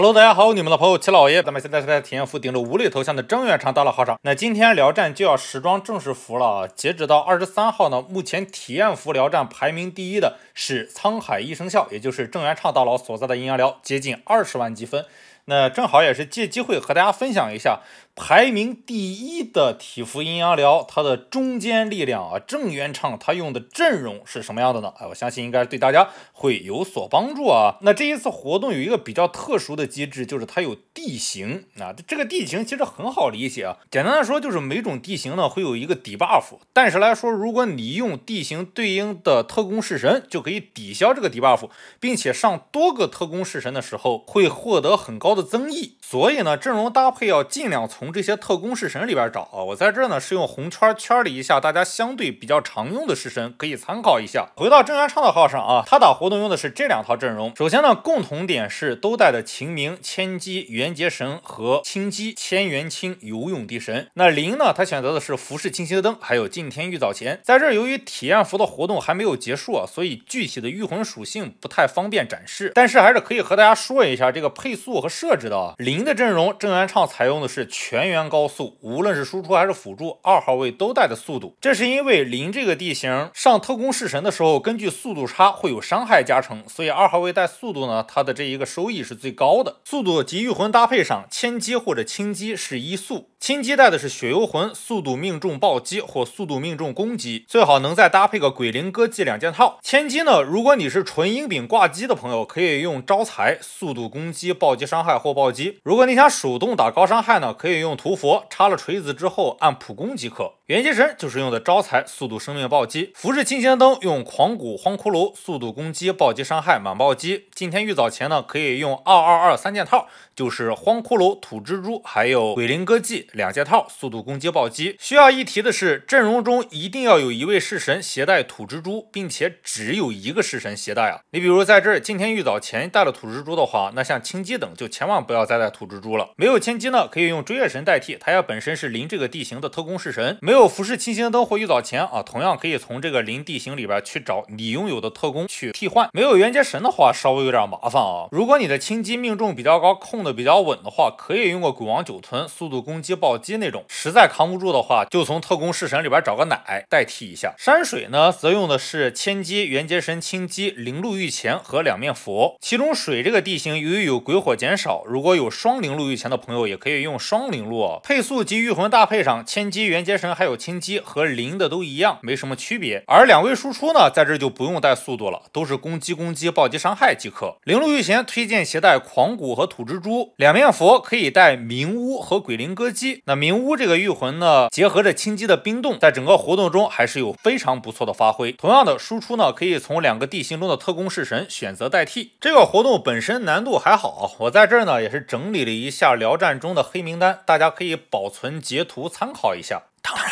hello，大家好，你们的朋友齐老爷，咱们现在是在体验服，顶着无泪头像的郑元畅大佬号上。那今天聊战就要时装正式服了，截止到二十三号呢，目前体验服聊战排名第一的是沧海一声笑，也就是郑元畅大佬所在的阴阳聊，接近二十万积分。那正好也是借机会和大家分享一下。排名第一的体服阴阳寮，它的中坚力量啊，郑元畅他用的阵容是什么样的呢？哎，我相信应该对大家会有所帮助啊。那这一次活动有一个比较特殊的机制，就是它有地形啊。这个地形其实很好理解啊，简单的说就是每种地形呢会有一个底 buff，但是来说，如果你用地形对应的特工式神就可以抵消这个底 buff，并且上多个特工式神的时候会获得很高的增益。所以呢，阵容搭配要尽量从从这些特工式神里边找啊，我在这呢是用红圈圈了一下大家相对比较常用的式神，可以参考一下。回到郑元畅的号上啊，他打活动用的是这两套阵容。首先呢，共同点是都带的秦明、千机、元杰神和青姬、千元青、游泳帝神。那林呢，他选择的是服饰晰的灯，还有敬天玉藻前。在这由于体验服的活动还没有结束啊，所以具体的御魂属性不太方便展示，但是还是可以和大家说一下这个配速和设置的。林的阵容，郑元畅采用的是全。全员高速，无论是输出还是辅助，二号位都带的速度。这是因为林这个地形上特工式神的时候，根据速度差会有伤害加成，所以二号位带速度呢，它的这一个收益是最高的。速度及御魂搭配上千机或者轻机是一速。千机带的是血幽魂，速度命中暴击或速度命中攻击，最好能再搭配个鬼灵歌伎两件套。千机呢，如果你是纯阴柄挂机的朋友，可以用招财，速度攻击暴击伤害或暴击。如果你想手动打高伤害呢，可以用屠佛，插了锤子之后按普攻即可。元气神就是用的招财，速度生命暴击。服饰金香灯用狂骨荒骷髅，速度攻击暴击伤害满暴击。今天玉藻前呢可以用二二二三件套，就是荒骷髅、土蜘蛛还有鬼灵歌伎。两件套，速度攻击暴击。需要一提的是，阵容中一定要有一位式神携带土蜘蛛，并且只有一个式神携带啊。你比如在这儿今天玉藻前带了土蜘蛛的话，那像青姬等就千万不要再带土蜘蛛了。没有青姬呢，可以用追月神代替，他要本身是临这个地形的特工式神。没有服饰七星灯或玉藻前啊，同样可以从这个临地形里边去找你拥有的特工去替换。没有元结神的话，稍微有点麻烦啊。如果你的青姬命中比较高，控的比较稳的话，可以用个鬼王九存，速度攻击。暴击那种实在扛不住的话，就从特工式神里边找个奶代替一下。山水呢，则用的是千机元结神、青机灵鹿御前和两面佛。其中水这个地形由于有鬼火减少，如果有双灵鹿御前的朋友，也可以用双灵鹿配速及御魂搭配上千机元结神，还有青机和灵的都一样，没什么区别。而两位输出呢，在这就不用带速度了，都是攻击攻击暴击伤害即可。灵鹿御前推荐携带狂骨和土蜘蛛，两面佛可以带明乌和鬼灵歌姬。那明乌这个御魂呢，结合着轻击的冰冻，在整个活动中还是有非常不错的发挥。同样的输出呢，可以从两个地形中的特工式神选择代替。这个活动本身难度还好，我在这儿呢也是整理了一下聊战中的黑名单，大家可以保存截图参考一下。当然。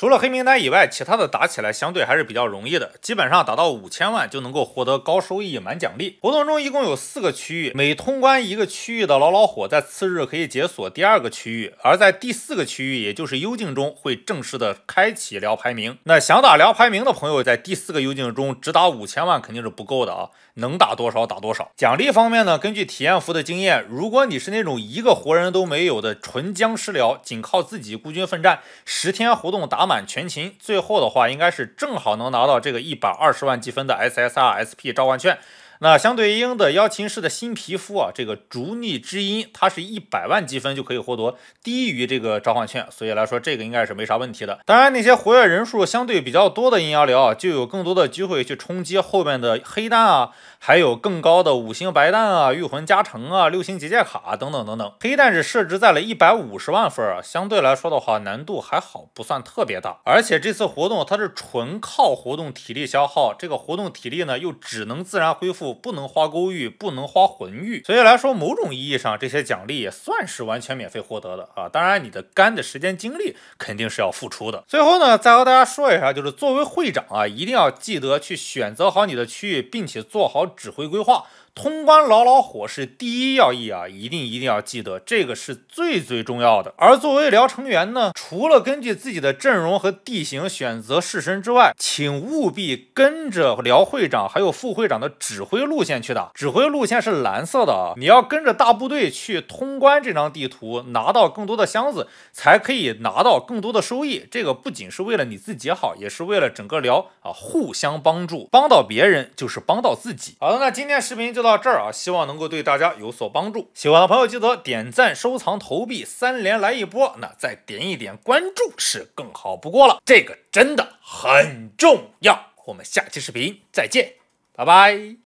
除了黑名单以外，其他的打起来相对还是比较容易的，基本上打到五千万就能够获得高收益满奖励。活动中一共有四个区域，每通关一个区域的老老火，在次日可以解锁第二个区域，而在第四个区域，也就是幽境中会正式的开启聊排名。那想打聊排名的朋友，在第四个幽境中只打五千万肯定是不够的啊，能打多少打多少。奖励方面呢，根据体验服的经验，如果你是那种一个活人都没有的纯僵尸聊，仅靠自己孤军奋战，十天活动打。满。满全勤，最后的话应该是正好能拿到这个一百二十万积分的 SSR SP 召唤券。那相对应的邀请师的新皮肤啊，这个逐逆之音，它是一百万积分就可以获得，低于这个召唤券，所以来说这个应该是没啥问题的。当然，那些活跃人数相对比较多的阴阳寮啊，就有更多的机会去冲击后面的黑蛋啊，还有更高的五星白蛋啊、御魂加成啊、六星结界卡等等等等。黑蛋是设置在了一百五十万分，相对来说的话难度还好，不算特别大。而且这次活动它是纯靠活动体力消耗，这个活动体力呢又只能自然恢复。不能花勾玉，不能花魂玉，所以来说，某种意义上，这些奖励也算是完全免费获得的啊。当然，你的肝的时间精力肯定是要付出的。最后呢，再和大家说一下，就是作为会长啊，一定要记得去选择好你的区域，并且做好指挥规划。通关老老火是第一要义啊，一定一定要记得，这个是最最重要的。而作为聊成员呢，除了根据自己的阵容和地形选择士绅之外，请务必跟着聊会长还有副会长的指挥路线去打，指挥路线是蓝色的啊，你要跟着大部队去通关这张地图，拿到更多的箱子，才可以拿到更多的收益。这个不仅是为了你自己好，也是为了整个聊啊，互相帮助，帮到别人就是帮到自己。好的，那今天视频就。就到这儿啊，希望能够对大家有所帮助。喜欢的朋友记得点赞、收藏、投币、三连来一波，那再点一点关注是更好不过了，这个真的很重要。我们下期视频再见，拜拜。